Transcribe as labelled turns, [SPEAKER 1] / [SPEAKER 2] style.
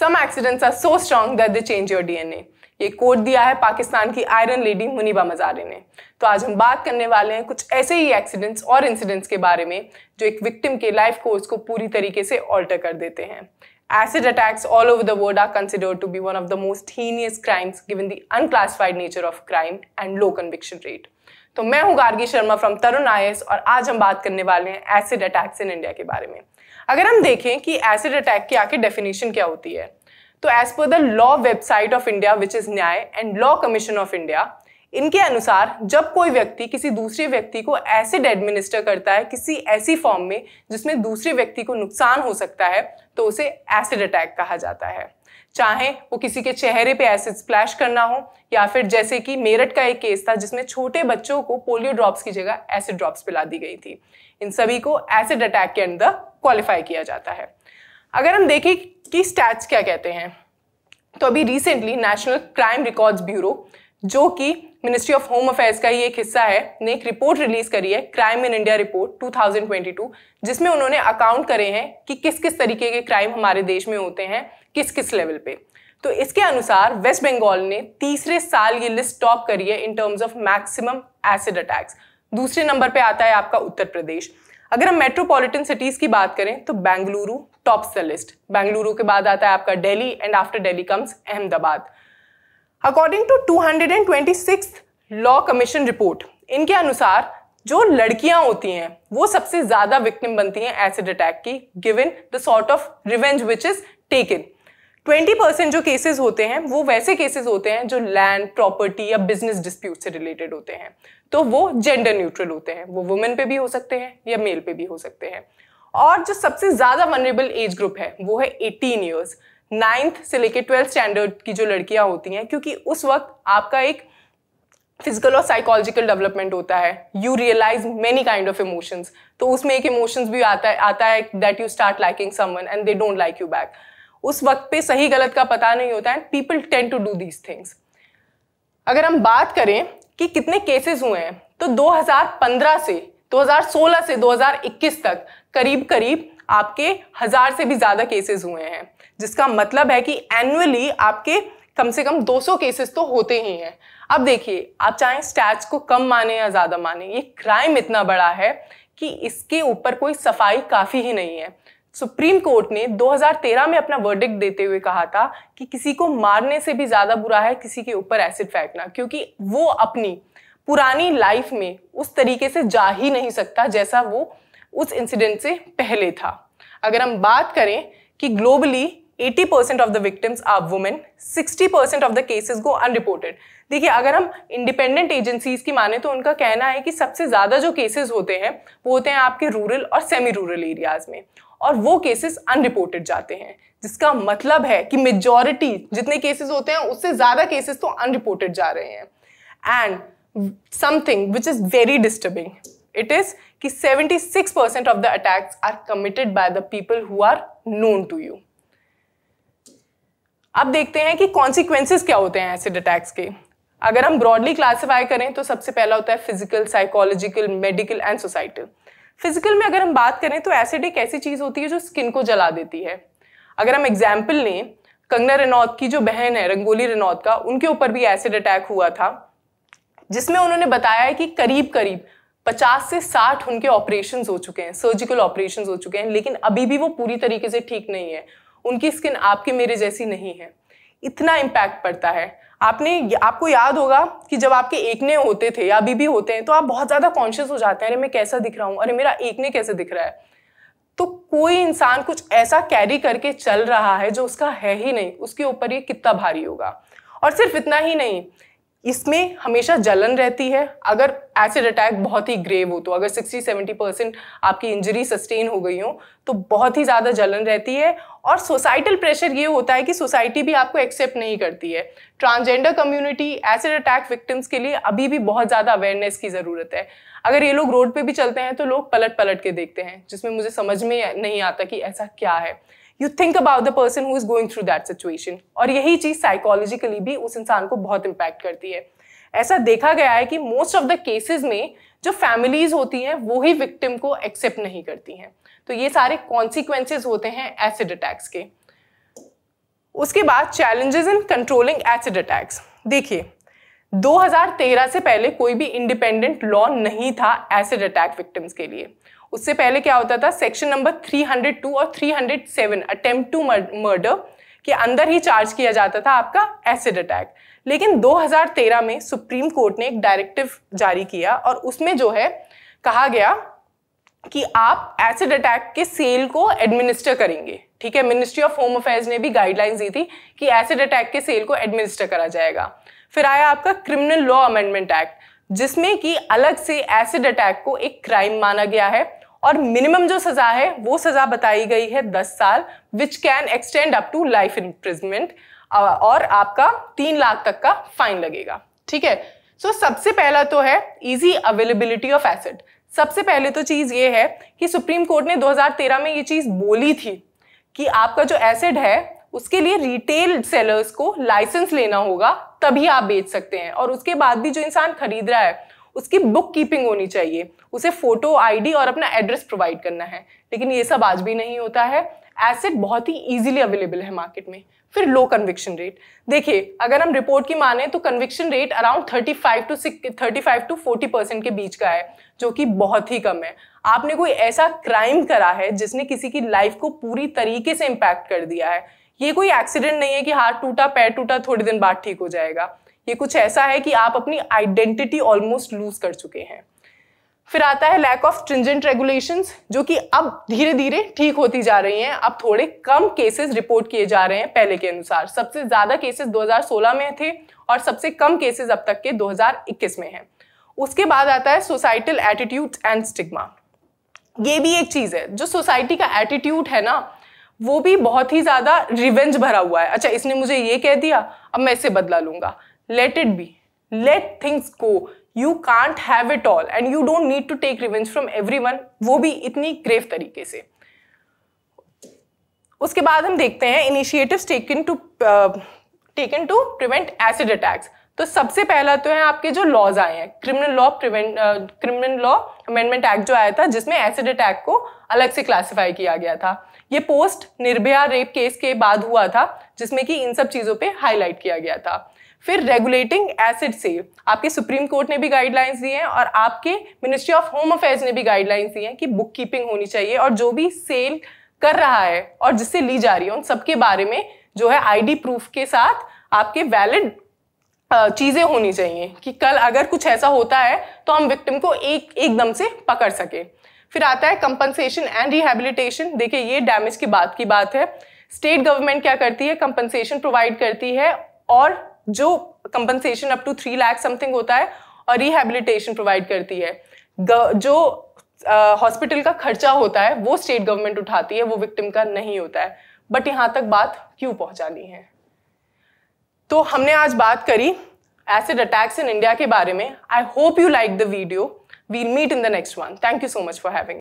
[SPEAKER 1] Some accidents are so strong that they change your DNA ये code दिया है पाकिस्तान की आयरन लेडी मुनीबा मजारे ने तो आज हम बात करने वाले हैं कुछ ऐसे ही एक्सीडेंट्स और इंसिडेंट्स के बारे में जो एक विक्टिम के लाइफ कोर्स को पूरी तरीके से ऑल्टर कर देते हैं acid attacks all over the world are considered to be one of the most heinous crimes given the unclassified nature of crime and low conviction rate तो मैं हूं गार्गी शर्मा फ्रॉम तरुण आई और आज हम बात करने वाले हैं एसिड अटैक्स इन इंडिया के बारे में अगर हम देखें कि एसिड अटैक की आखिर डेफिनेशन क्या होती है तो as per the law website of India which is Nyaya and law commission of India इनके अनुसार जब कोई व्यक्ति किसी दूसरे व्यक्ति को एसिड एडमिनिस्टर करता है किसी ऐसी फॉर्म में जिसमें दूसरे व्यक्ति को नुकसान हो सकता है तो उसे एसिड अटैक कहा जाता है चाहे वो किसी के चेहरे पे एसिड स्प्लैश करना हो या फिर जैसे कि मेरठ का एक केस था जिसमें छोटे बच्चों को पोलियो ड्रॉप्स की जगह एसिड ड्रॉप्स पिला दी गई थी इन सभी को एसिड अटैक के अंदर क्वालिफाई किया जाता है अगर हम देखें कि स्टैट्स क्या कहते हैं तो अभी recently national crime records bureau जो कि मिनिस्ट्री ऑफ होम अफेयर्स का ही एक हिस्सा है ने एक रिपोर्ट रिलीज करी है क्राइम इन इंडिया रिपोर्ट 2022 जिसमें उन्होंने अकाउंट करे हैं कि किस किस तरीके के क्राइम हमारे देश में होते हैं किस किस लेवल पे तो इसके अनुसार वेस्ट बंगाल ने तीसरे साल ये लिस्ट टॉप करी है in terms of maximum acid attacks दूसरे नंबर पर आता है आपका उत्तर प्रदेश अगर हम मेट्रोपॉलिटन सिटीज़ की बात करें तो Bengaluru top the list Bengaluru के बाद आता है आपका Delhi and after Delhi comes Ahmedabad according to two hundred and twenty six law commission report इनके अनुसार जो लड़कियां होती हैं वो सबसे ज्यादा विक्टिम बनती हैं एसिड अटैक की given the sort of revenge which is taken twenty percent जो केसेस होते हैं वो वैसे केसेस होते हैं जो लैंड प्रॉपर्टी या बिजनेस डिस्प्यूट से रिलेटेड होते हैं तो वो जेंडर न्यूट्रल होते हैं वो वुमेन पे भी हो सकते हैं या मेल पे भी हो सकते हैं और जो सबसे ज़्यादा वनरेबल एज ग्रुप है वो है एटीन ईयर्स नाइन्थ से लेकर ट्वेल्थ स्टैंडर्ड की जो लड़कियां होती हैं क्योंकि उस वक्त आपका एक फिजिकल और साइकोलॉजिकल डेवलपमेंट होता है you realise many kind of emotions तो उसमें एक इमोशंस भी आता है आता है that you start liking someone and they don't like you back उस वक्त पे सही गलत का पता नहीं होता and people tend to do these things अगर हम बात करें कि कितने केसेस हुए हैं तो 2015 से 2016 से 2021 तक करीब करीब आपके हजार से भी ज़्यादा केसेस हुए हैं जिसका मतलब है कि एनुअली आपके कम से कम 200 केसेस तो होते ही हैं अब देखिए आप चाहे स्टैट्स को कम माने या ज़्यादा माने ये क्राइम इतना बड़ा है कि इसके ऊपर कोई सफाई काफ़ी ही नहीं है सुप्रीम कोर्ट ने 2013 में अपना वर्डिक्ट देते हुए कहा था कि किसी को मारने से भी ज़्यादा बुरा है किसी के ऊपर एसिड फेंकना क्योंकि वो अपनी पुरानी लाइफ में उस तरीके से जा ही नहीं सकता जैसा वो उस इंसिडेंट से पहले था अगर हम बात करें कि globally 80 percent of the victims are women 60 percent of the cases go unreported देखिए अगर हम इंडिपेंडेंट एजेंसीज की माने तो उनका कहना है कि सबसे ज़्यादा जो केसेस होते हैं वो होते हैं आपके रूरल और सेमी रूरल एरियाज में और वो केसेस अनरिपोर्टेड जाते हैं जिसका मतलब है कि मेजॉरिटी जितने केसेस होते हैं उससे ज़्यादा केसेस तो अनरिपोर्टेड जा रहे हैं and something which is very disturbing. It is कि 76% of the attacks are committed by the people who are known to you. अब देखते हैं कि consequences क्या होते हैं एसिड अटैक्स के अगर हम ब्रॉडली classify करें तो सबसे पहला होता है physical psychological medical and societal. Physical में अगर हम बात करें तो एसिड एक ऐसी चीज़ होती है जो स्किन को जला देती है अगर हम एग्जाम्पल लें कंगना रनौत की जो बहन है रंगोली रनौत का उनके ऊपर भी एसिड अटैक हुआ था जिसमें उन्होंने बताया है कि करीब करीब 50 से 60 उनके ऑपरेशन हो चुके हैं सर्जिकल ऑपरेशन हो चुके हैं लेकिन अभी भी वो पूरी तरीके से ठीक नहीं है उनकी स्किन आपके मेरे जैसी नहीं है इतना इम्पैक्ट पड़ता है आपने आपको याद होगा कि जब आपके एकने होते थे या अभी भी होते हैं तो आप बहुत ज़्यादा कॉन्शियस हो जाते हैं अरे मैं कैसा दिख रहा हूँ अरे मेरा एकने कैसे दिख रहा है तो कोई इंसान कुछ ऐसा कैरी करके चल रहा है जो उसका है ही नहीं उसके ऊपर ये कितना भारी होगा और सिर्फ इतना ही नहीं इसमें हमेशा जलन रहती है अगर एसिड अटैक बहुत ही ग्रेव हो तो अगर 60-70 परसेंट आपकी इंजरी सस्टेन हो गई हो तो बहुत ही ज़्यादा जलन रहती है और सोसाइटल प्रेशर ये होता है कि सोसाइटी भी आपको एक्सेप्ट नहीं करती है transgender community acid attack victims के लिए अभी भी बहुत ज़्यादा अवेयरनेस की ज़रूरत है अगर ये लोग रोड पर भी चलते हैं तो लोग पलट पलट के देखते हैं जिसमें मुझे समझ में नहीं आता कि ऐसा क्या है you think about the person who is going through that situation और यही चीज़ साइकोलॉजिकली भी उस इंसान को बहुत इम्पैक्ट करती है ऐसा देखा गया है कि मोस्ट ऑफ द केसेस में जो फैमिलीज होती हैं वो ही विक्टिम को एक्सेप्ट नहीं करती हैं तो ये सारे कॉन्सिक्वेंसेज होते हैं एसिड अटैक्स के उसके बाद challenges in controlling acid attacks देखिए 2013 से पहले कोई भी इंडिपेंडेंट लॉ नहीं था एसिड अटैक विक्टिम्स के लिए उससे पहले क्या होता था सेक्शन नंबर 302 और 307 अटेम्प्ट टू मर्डर के अंदर ही चार्ज किया जाता था आपका एसिड अटैक लेकिन 2013 में सुप्रीम कोर्ट ने एक डायरेक्टिव जारी किया और उसमें जो है कहा गया कि आप एसिड अटैक के सेल को एडमिनिस्टर करेंगे ठीक है मिनिस्ट्री ऑफ होम अफेयर्स ने भी गाइडलाइंस दी थी कि एसिड अटैक के सेल को एडमिनिस्टर करा जाएगा फिर आया आपका क्रिमिनल लॉ अमेंडमेंट एक्ट जिसमें कि अलग से एसिड अटैक को एक क्राइम माना गया है और मिनिमम जो सजा है वो सजा बताई गई है दस साल which can extend up to life imprisonment और आपका तीन लाख तक का फाइन लगेगा ठीक है सो so, सबसे पहला तो है इजी अवेलेबिलिटी ऑफ एसेट सबसे पहले तो चीज़ ये है कि सुप्रीम कोर्ट ने 2013 में ये चीज़ बोली थी कि आपका जो एसेट है उसके लिए रिटेल सेलर्स को लाइसेंस लेना होगा तभी आप बेच सकते हैं और उसके बाद भी जो इंसान खरीद रहा है उसकी बुक कीपिंग होनी चाहिए उसे फोटो आईडी और अपना एड्रेस प्रोवाइड करना है लेकिन ये सब आज भी नहीं होता है एसेट बहुत ही इजीली अवेलेबल है मार्केट में फिर लो कन्विक्शन रेट देखिए अगर हम रिपोर्ट की माने तो conviction rate around 35 to 35 to 40 percent के बीच का है जो कि बहुत ही कम है आपने कोई ऐसा क्राइम करा है जिसने किसी की लाइफ को पूरी तरीके से इम्पैक्ट कर दिया है ये कोई एक्सीडेंट नहीं है कि हाथ टूटा पैर टूटा थोड़े दिन बाद ठीक हो जाएगा ये कुछ ऐसा है कि आप अपनी आइडेंटिटी ऑलमोस्ट लूज कर चुके हैं फिर आता है लैक ऑफ स्ट्रिंजेंट रेगुलेशंस जो कि अब धीरे धीरे ठीक होती जा रही हैं अब थोड़े कम केसेस रिपोर्ट किए जा रहे हैं पहले के अनुसार सबसे ज़्यादा केसेस 2016 में थे और सबसे कम केसेस अब तक के 2021 में हैं उसके बाद आता है सोसाइटल एटीट्यूड एंड स्टिग्मा ये भी एक चीज़ है जो सोसाइटी का एटीट्यूड है ना वो भी बहुत ही ज़्यादा रिवेंज भरा हुआ है अच्छा इसने मुझे ये कह दिया अब मैं इसे बदला लूँगा it be let things go you can't have it all and you don't need to take revenge from everyone वो भी इतनी ग्रेव तरीके से उसके बाद हम देखते हैं initiative taken to taken to prevent acid attacks तो सबसे पहला तो है आपके जो लॉज आए हैं criminal law prevent criminal law amendment act जो आया था जिसमें एसिड अटैक को अलग से क्लासिफाई किया गया था ये पोस्ट निर्भया रेप केस के बाद हुआ था जिसमें कि इन सब चीज़ों पे हाईलाइट किया गया था फिर रेगुलेटिंग एसिड से आपके सुप्रीम कोर्ट ने भी गाइडलाइंस दी हैं और आपके मिनिस्ट्री ऑफ होम अफेयर्स ने भी गाइडलाइंस दी हैं कि बुक कीपिंग होनी चाहिए और जो भी सेल कर रहा है और जिससे ली जा रही है उन सबके बारे में जो है आईडी प्रूफ के साथ आपके वैलिड चीज़ें होनी चाहिए कि कल अगर कुछ ऐसा होता है तो हम विक्टिम को एक एकदम से पकड़ सकें फिर आता है कंपनसेशन एंड रिहेबिलिटेशन देखिए ये डैमेज की बात की बात है स्टेट गवर्नमेंट क्या करती है कंपनसेशन प्रोवाइड करती है और जो compensation up to three lakh something होता है और रिहेबिलिटेशन प्रोवाइड करती है जो हॉस्पिटल uh, का खर्चा होता है वो स्टेट गवर्नमेंट उठाती है वो विक्टिम का नहीं होता है बट यहाँ तक बात क्यों पहुँचानी है तो हमने आज बात करी एसिड अटैक्स इन इंडिया के बारे में I hope you like the video we'll meet in the next one thank you so much for having